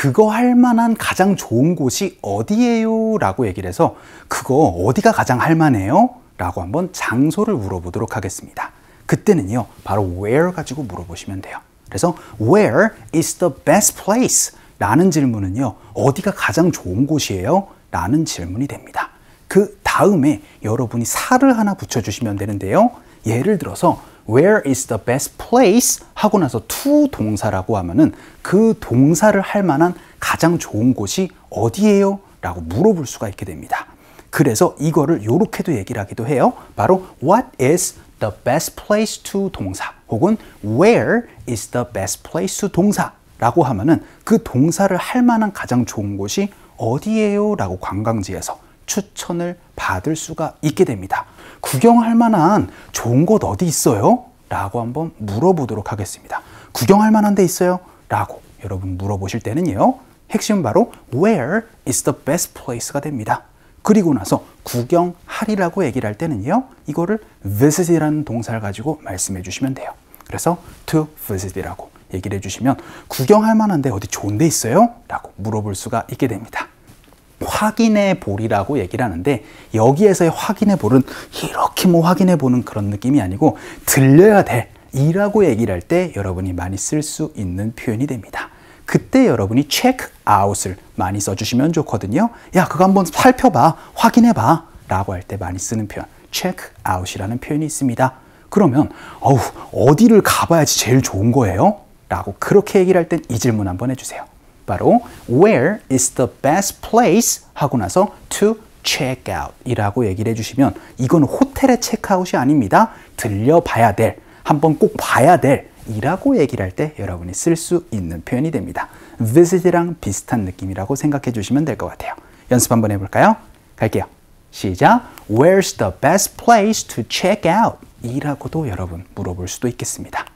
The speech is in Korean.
그거 할 만한 가장 좋은 곳이 어디예요? 라고 얘기를 해서 그거 어디가 가장 할 만해요? 라고 한번 장소를 물어보도록 하겠습니다. 그때는요, 바로 where 가지고 물어보시면 돼요. 그래서 where is the best place? 라는 질문은요, 어디가 가장 좋은 곳이에요? 라는 질문이 됩니다. 그 다음에 여러분이 사를 하나 붙여주시면 되는데요. 예를 들어서 where is the best place 하고 나서 투 동사라고 하면은 그 동사를 할 만한 가장 좋은 곳이 어디예요? 라고 물어볼 수가 있게 됩니다. 그래서 이거를 이렇게도 얘기를 하기도 해요. 바로 what is the best place to 동사 혹은 where is the best place to 동사 라고 하면은 그 동사를 할 만한 가장 좋은 곳이 어디예요? 라고 관광지에서 추천을 받을 수가 있게 됩니다. 구경할 만한 좋은 곳 어디 있어요? 라고 한번 물어보도록 하겠습니다. 구경할 만한 데 있어요? 라고 여러분 물어보실 때는요. 핵심은 바로 where is the best place가 됩니다. 그리고 나서 구경하리라고 얘기를 할 때는요. 이거를 visit이라는 동사를 가지고 말씀해 주시면 돼요. 그래서 to visit이라고 얘기를 해주시면 구경할 만한 데 어디 좋은 데 있어요? 라고 물어볼 수가 있게 됩니다. 확인해 볼이라고 얘기를 하는데 여기에서의 확인해 볼은 이렇게 뭐 확인해 보는 그런 느낌이 아니고 들려야 돼 이라고 얘기를 할 때 여러분이 많이 쓸 수 있는 표현이 됩니다. 그때 여러분이 check out을 많이 써주시면 좋거든요. 야 그거 한번 살펴봐 확인해봐 라고 할 때 많이 쓰는 표현 check out이라는 표현이 있습니다. 그러면 어우 어디를 가봐야지 제일 좋은 거예요? 라고 그렇게 얘기를 할 땐 이 질문 한번 해주세요. 바로 where is the best place 하고 나서 to check out 이라고 얘기를 해주시면 이건 호텔의 체크아웃이 아닙니다. 들려봐야 될, 한번 꼭 봐야 될 이라고 얘기를 할 때 여러분이 쓸 수 있는 표현이 됩니다. visit랑 비슷한 느낌이라고 생각해 주시면 될 것 같아요. 연습 한번 해볼까요? 갈게요. 시작. Where's the best place to check out? 이라고도 여러분 물어볼 수도 있겠습니다.